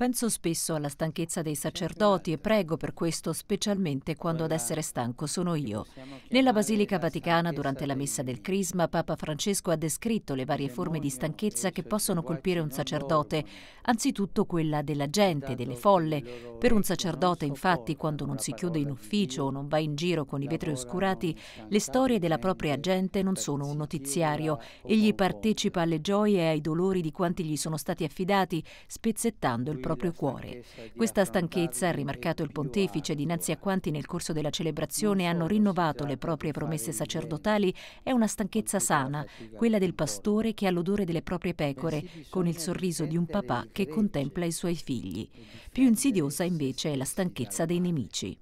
Penso spesso alla stanchezza dei sacerdoti e esatto. prego per questo, specialmente quando ad essere stanco sono io. Nella Basilica Vaticana, durante la messa del Crisma, Papa Francesco ha descritto le varie forme di stanchezza che possono colpire un sacerdote, anzitutto quella della gente, delle folle. Per un sacerdote, infatti, quando non si chiude in ufficio o non va in giro con i vetri oscurati, le storie della propria gente non sono un notiziario. Egli partecipa alle gioie e ai dolori di quanti gli sono stati affidati, spezzettando il proprio cuore. Questa stanchezza, ha rimarcato il pontefice dinanzi a quanti nel corso della celebrazione hanno rinnovato le proprie promesse sacerdotali, è una stanchezza sana, quella del pastore che ha l'odore delle proprie pecore, con il sorriso di un papà che contempla i suoi figli. Più insidiosa invece è la stanchezza dei nemici.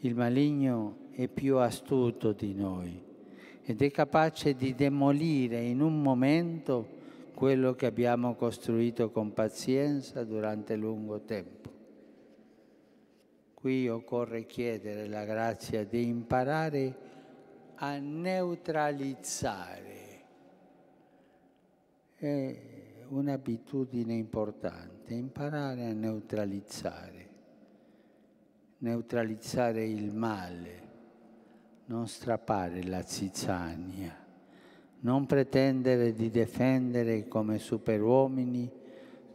Il maligno è più astuto di noi ed è capace di demolire in un momento quello che abbiamo costruito con pazienza durante lungo tempo. Qui occorre chiedere la grazia di imparare a neutralizzare. È un'abitudine importante, imparare a neutralizzare, neutralizzare il male, non strappare la zizzania non pretendere di difendere come superuomini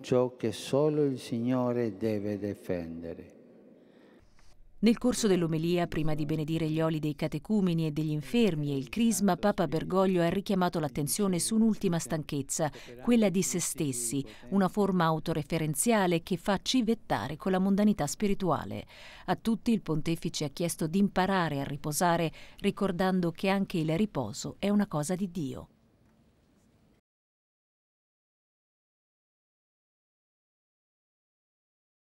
ciò che solo il Signore deve difendere. Nel corso dell'omelia, prima di benedire gli oli dei catecumeni e degli infermi e il crisma, Papa Bergoglio ha richiamato l'attenzione su un'ultima stanchezza, quella di se stessi, una forma autoreferenziale che fa civettare con la mondanità spirituale. A tutti il pontefice ha chiesto di imparare a riposare, ricordando che anche il riposo è una cosa di Dio.